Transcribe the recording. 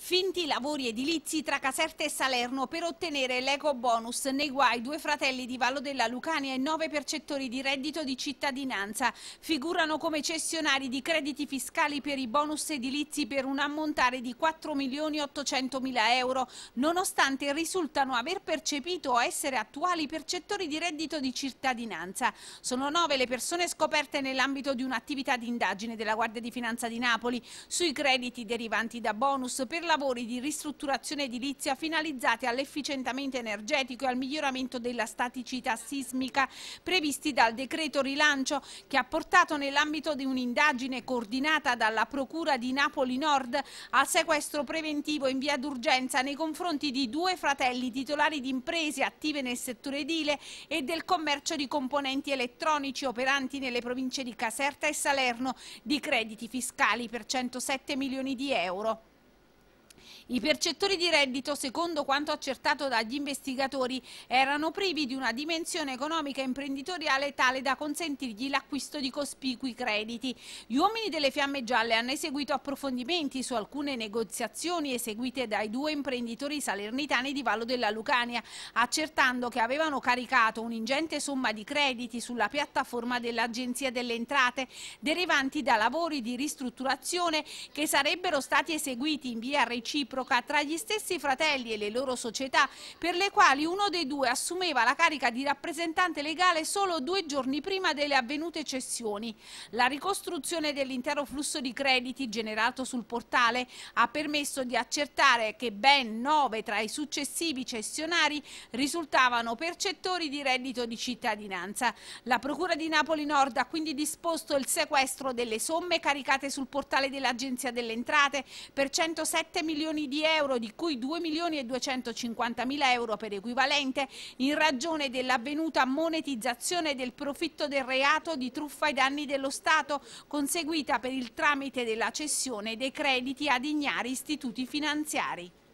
Finti lavori edilizi tra Caserta e Salerno per ottenere l'eco bonus. Nei guai due fratelli di Vallo della Lucania e nove percettori di reddito di cittadinanza figurano come cessionari di crediti fiscali per i bonus edilizi per un ammontare di 4 milioni 800 mila euro, nonostante risultano aver percepito o essere attuali percettori di reddito di cittadinanza. Sono nove le persone scoperte nell'ambito di un'attività di indagine della Guardia di Finanza di Napoli sui crediti derivanti da bonus per lavori di ristrutturazione edilizia finalizzati all'efficientamento energetico e al miglioramento della staticità sismica previsti dal decreto rilancio che ha portato nell'ambito di un'indagine coordinata dalla Procura di Napoli Nord al sequestro preventivo in via d'urgenza nei confronti di due fratelli titolari di imprese attive nel settore edile e del commercio di componenti elettronici operanti nelle province di Caserta e Salerno di crediti fiscali per 107 milioni di euro. I percettori di reddito, secondo quanto accertato dagli investigatori, erano privi di una dimensione economica e imprenditoriale tale da consentirgli l'acquisto di cospicui crediti. Gli uomini delle Fiamme Gialle hanno eseguito approfondimenti su alcune negoziazioni eseguite dai due imprenditori salernitani di Vallo della Lucania, accertando che avevano caricato un'ingente somma di crediti sulla piattaforma dell'Agenzia delle Entrate, derivanti da lavori di ristrutturazione che sarebbero stati eseguiti in via reciproca reciproca tra gli stessi fratelli e le loro società, per le quali uno dei due assumeva la carica di rappresentante legale solo due giorni prima delle avvenute cessioni. La ricostruzione dell'intero flusso di crediti generato sul portale ha permesso di accertare che ben nove tra i successivi cessionari risultavano percettori di reddito di cittadinanza. La Procura di Napoli Nord ha quindi disposto il sequestro delle somme caricate sul portale dell'Agenzia delle Entrate per 107 milioni milioni di euro, di cui 2 milioni e 250 mila euro per equivalente, in ragione dell'avvenuta monetizzazione del profitto del reato di truffa ai danni dello Stato, conseguita per il tramite della cessione dei crediti ad ignari istituti finanziari.